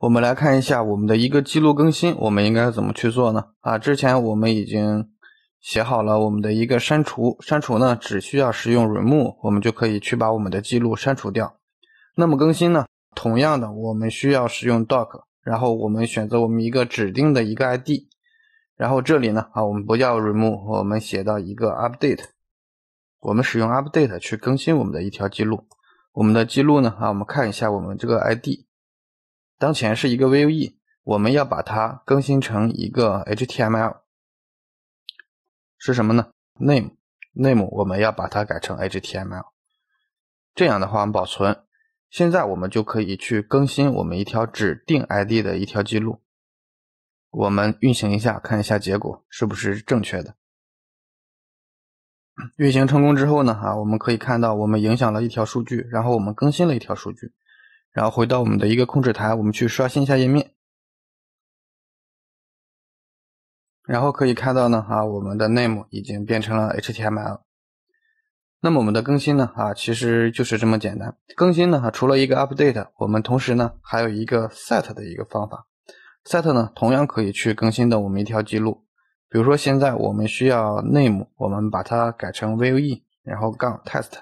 我们来看一下我们的一个记录更新，我们应该怎么去做呢？啊，之前我们已经写好了我们的一个删除，删除呢只需要使用 remove，我们就可以去把我们的记录删除掉。那么更新呢？同样的，我们需要使用 doc，然后我们选择我们一个指定的一个 id，然后这里呢啊，我们不要 remove，我们写到一个 update，我们使用 update 去更新我们的一条记录。我们的记录呢啊，我们看一下我们这个 id。当前是一个 Vue，我们要把它更新成一个 HTML，是什么呢？name name 我们要把它改成 HTML，这样的话我们保存，现在我们就可以去更新我们一条指定 ID 的一条记录。我们运行一下，看一下结果是不是正确的。运行成功之后呢，哈，我们可以看到我们影响了一条数据，然后我们更新了一条数据。然后回到我们的一个控制台，我们去刷新一下页面，然后可以看到呢，啊，我们的 name 已经变成了 HTML。那么我们的更新呢，啊，其实就是这么简单。更新呢，除了一个 update，我们同时呢还有一个 set 的一个方法。set 呢，同样可以去更新的我们一条记录。比如说现在我们需要 name，我们把它改成 v u e 然后杠 test，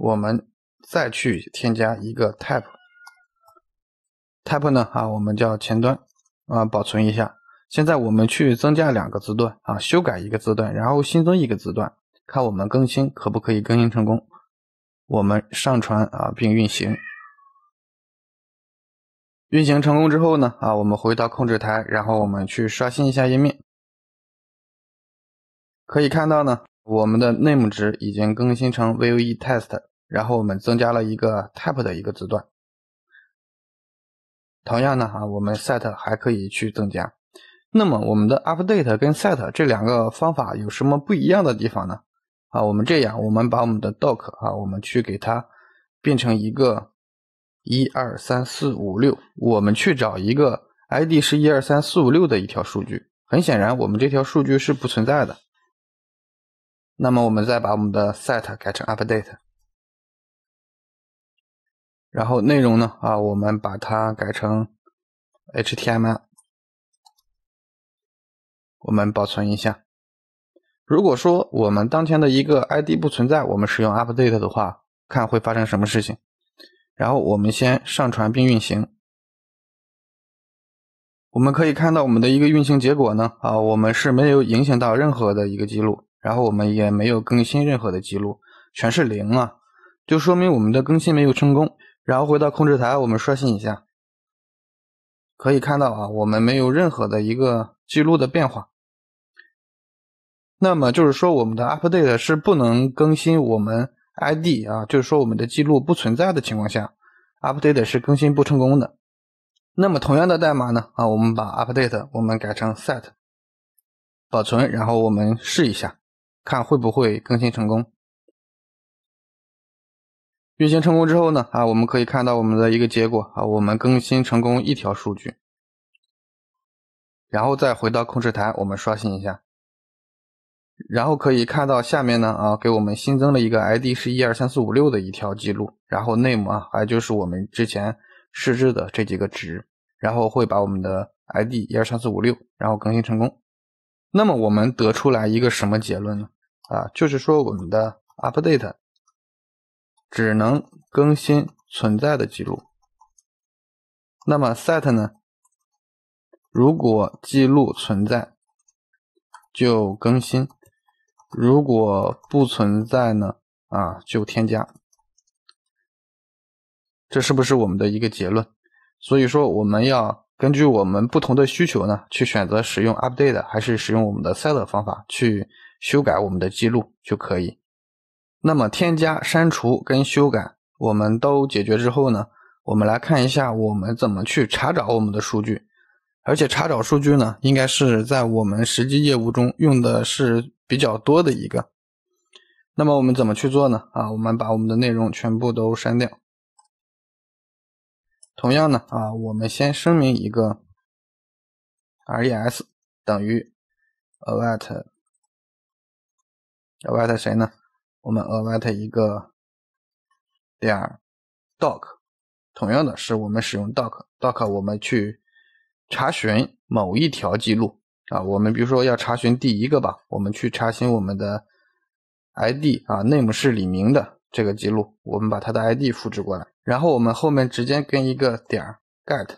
我们。再去添加一个 type，type 呢啊，我们叫前端啊，保存一下。现在我们去增加两个字段啊，修改一个字段，然后新增一个字段，看我们更新可不可以更新成功。我们上传啊并运行，运行成功之后呢啊，我们回到控制台，然后我们去刷新一下页面，可以看到呢，我们的 name 值已经更新成 v u e test。然后我们增加了一个 type 的一个字段，同样呢啊，我们 set 还可以去增加。那么我们的 update 跟 set 这两个方法有什么不一样的地方呢？啊，我们这样，我们把我们的 doc 啊，我们去给它变成一个一二三四五六，我们去找一个 ID 是一二三四五六的一条数据，很显然我们这条数据是不存在的。那么我们再把我们的 set 改成 update。然后内容呢？啊，我们把它改成 HTML，我们保存一下。如果说我们当前的一个 ID 不存在，我们使用 Update 的话，看会发生什么事情。然后我们先上传并运行，我们可以看到我们的一个运行结果呢？啊，我们是没有影响到任何的一个记录，然后我们也没有更新任何的记录，全是零啊，就说明我们的更新没有成功。然后回到控制台，我们刷新一下，可以看到啊，我们没有任何的一个记录的变化。那么就是说，我们的 update 是不能更新我们 ID 啊，就是说我们的记录不存在的情况下，update 是更新不成功的。那么同样的代码呢，啊，我们把 update 我们改成 set，保存，然后我们试一下，看会不会更新成功。运行成功之后呢啊，我们可以看到我们的一个结果啊，我们更新成功一条数据，然后再回到控制台，我们刷新一下，然后可以看到下面呢啊，给我们新增了一个 ID 是一二三四五六的一条记录，然后 name 啊，还就是我们之前设置的这几个值，然后会把我们的 ID 一二三四五六然后更新成功，那么我们得出来一个什么结论呢？啊，就是说我们的 update。只能更新存在的记录。那么 set 呢？如果记录存在，就更新；如果不存在呢？啊，就添加。这是不是我们的一个结论？所以说，我们要根据我们不同的需求呢，去选择使用 update 还是使用我们的 set 方法去修改我们的记录就可以。那么添加、删除跟修改，我们都解决之后呢，我们来看一下我们怎么去查找我们的数据，而且查找数据呢，应该是在我们实际业务中用的是比较多的一个。那么我们怎么去做呢？啊，我们把我们的内容全部都删掉。同样呢，啊，我们先声明一个，R E S 等于 A V A T，A V A T 谁呢？我们额外的一个点 doc，同样的是我们使用 doc doc 我们去查询某一条记录啊，我们比如说要查询第一个吧，我们去查询我们的 id 啊，name 是李明的这个记录，我们把它的 id 复制过来，然后我们后面直接跟一个点 get，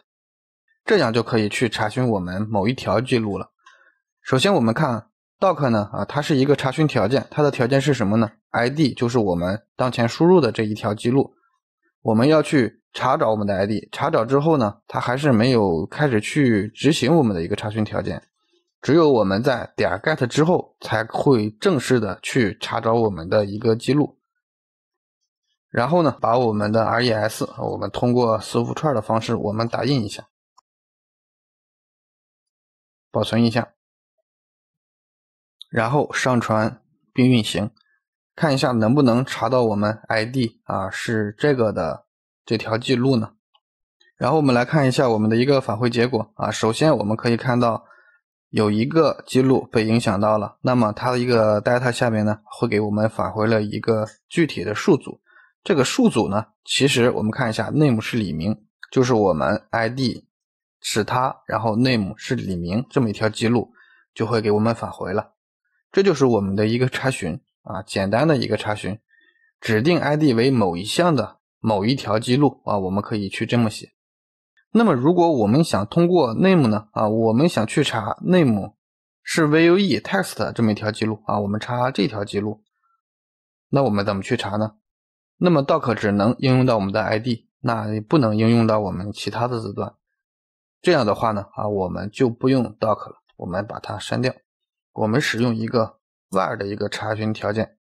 这样就可以去查询我们某一条记录了。首先我们看。doc 呢啊，它是一个查询条件，它的条件是什么呢？id 就是我们当前输入的这一条记录，我们要去查找我们的 id，查找之后呢，它还是没有开始去执行我们的一个查询条件，只有我们在点 get 之后才会正式的去查找我们的一个记录，然后呢，把我们的 res，我们通过字符串的方式我们打印一下，保存一下。然后上传并运行，看一下能不能查到我们 ID 啊是这个的这条记录呢？然后我们来看一下我们的一个返回结果啊。首先我们可以看到有一个记录被影响到了，那么它的一个 data 下面呢会给我们返回了一个具体的数组。这个数组呢，其实我们看一下，name 是李明，就是我们 ID 是他，然后 name 是李明这么一条记录就会给我们返回了。这就是我们的一个查询啊，简单的一个查询，指定 ID 为某一项的某一条记录啊，我们可以去这么写。那么如果我们想通过 name 呢啊，我们想去查 name 是 v u e text 这么一条记录啊，我们查这条记录，那我们怎么去查呢？那么 doc 只能应用到我们的 ID，那也不能应用到我们其他的字段。这样的话呢啊，我们就不用 doc 了，我们把它删掉。我们使用一个 where 的一个查询条件，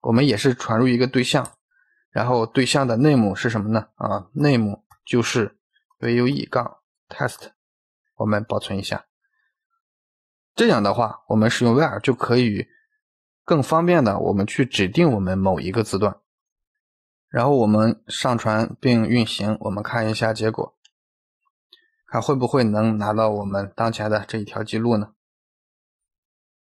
我们也是传入一个对象，然后对象的 name 是什么呢？啊，n a m e 就是 v u e 杠 test，我们保存一下。这样的话，我们使用 where 就可以更方便的我们去指定我们某一个字段。然后我们上传并运行，我们看一下结果，看会不会能拿到我们当前的这一条记录呢？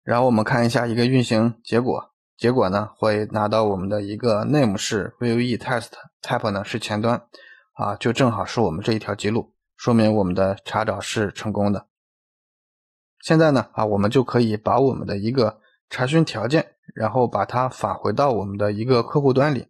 然后我们看一下一个运行结果，结果呢会拿到我们的一个 name 是 v u e t e s t type 呢是前端，啊，就正好是我们这一条记录，说明我们的查找是成功的。现在呢啊，我们就可以把我们的一个查询条件，然后把它返回到我们的一个客户端里。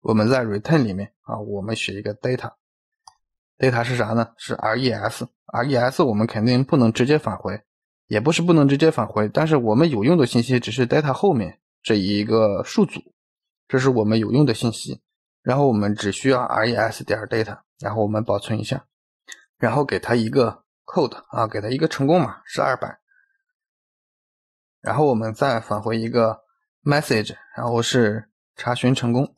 我们在 return 里面啊，我们写一个 data，data 是啥呢？是 res，res 我们肯定不能直接返回。也不是不能直接返回，但是我们有用的信息只是 data 后面这一个数组，这是我们有用的信息。然后我们只需要 res 点 data，然后我们保存一下，然后给它一个 code 啊，给它一个成功码是二百，然后我们再返回一个 message，然后是查询成功，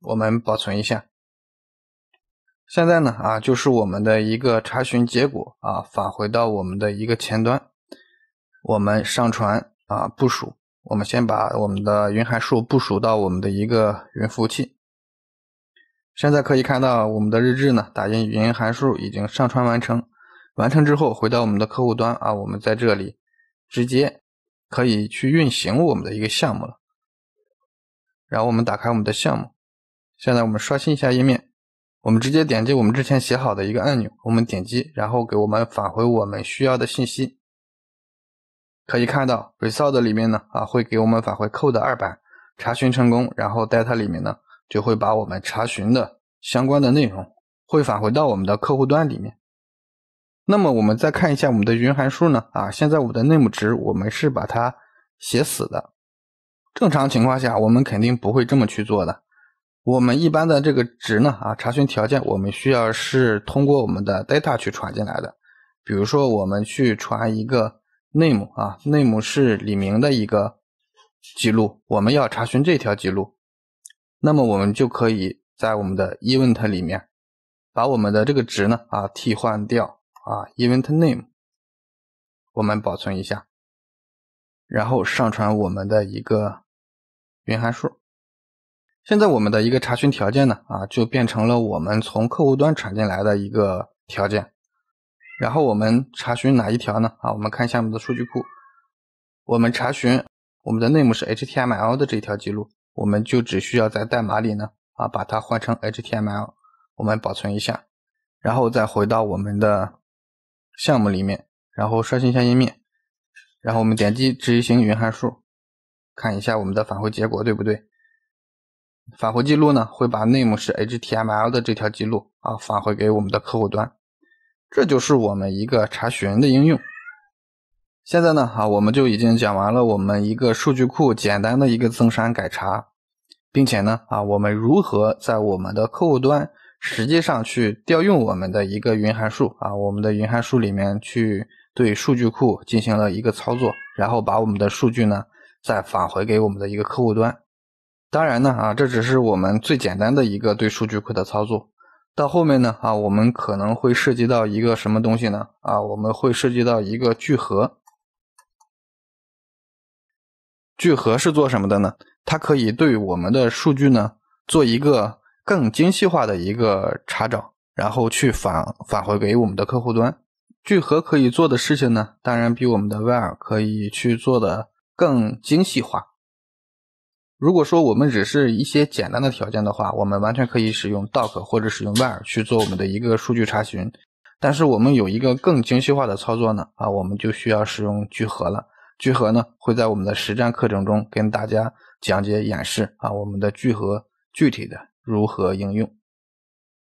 我们保存一下。现在呢啊，就是我们的一个查询结果啊，返回到我们的一个前端，我们上传啊部署。我们先把我们的云函数部署到我们的一个云服务器。现在可以看到我们的日志呢，打印云函数已经上传完成。完成之后，回到我们的客户端啊，我们在这里直接可以去运行我们的一个项目了。然后我们打开我们的项目，现在我们刷新一下页面。我们直接点击我们之前写好的一个按钮，我们点击，然后给我们返回我们需要的信息。可以看到，result 里面呢，啊，会给我们返回 code 二版，查询成功，然后 data 里面呢，就会把我们查询的相关的内容会返回到我们的客户端里面。那么我们再看一下我们的云函数呢，啊，现在我的内 e 值我们是把它写死的，正常情况下我们肯定不会这么去做的。我们一般的这个值呢，啊查询条件，我们需要是通过我们的 data 去传进来的。比如说，我们去传一个 name 啊，name 是李明的一个记录，我们要查询这条记录，那么我们就可以在我们的 event 里面把我们的这个值呢，啊替换掉啊 event name，我们保存一下，然后上传我们的一个云函数。现在我们的一个查询条件呢，啊，就变成了我们从客户端传进来的一个条件。然后我们查询哪一条呢？啊，我们看下面的数据库，我们查询我们的内幕是 HTML 的这条记录，我们就只需要在代码里呢，啊，把它换成 HTML，我们保存一下，然后再回到我们的项目里面，然后刷新一下页面，然后我们点击执行云函数，看一下我们的返回结果对不对。返回记录呢，会把 name 是 HTML 的这条记录啊返回给我们的客户端。这就是我们一个查询的应用。现在呢啊，我们就已经讲完了我们一个数据库简单的一个增删改查，并且呢啊，我们如何在我们的客户端实际上去调用我们的一个云函数啊，我们的云函数里面去对数据库进行了一个操作，然后把我们的数据呢再返回给我们的一个客户端。当然呢，啊，这只是我们最简单的一个对数据库的操作。到后面呢，啊，我们可能会涉及到一个什么东西呢？啊，我们会涉及到一个聚合。聚合是做什么的呢？它可以对我们的数据呢做一个更精细化的一个查找，然后去返返回给我们的客户端。聚合可以做的事情呢，当然比我们的 w e r e 可以去做的更精细化。如果说我们只是一些简单的条件的话，我们完全可以使用 doc 或者使用 where 去做我们的一个数据查询。但是我们有一个更精细化的操作呢，啊，我们就需要使用聚合了。聚合呢，会在我们的实战课程中跟大家讲解演示啊，我们的聚合具体的如何应用。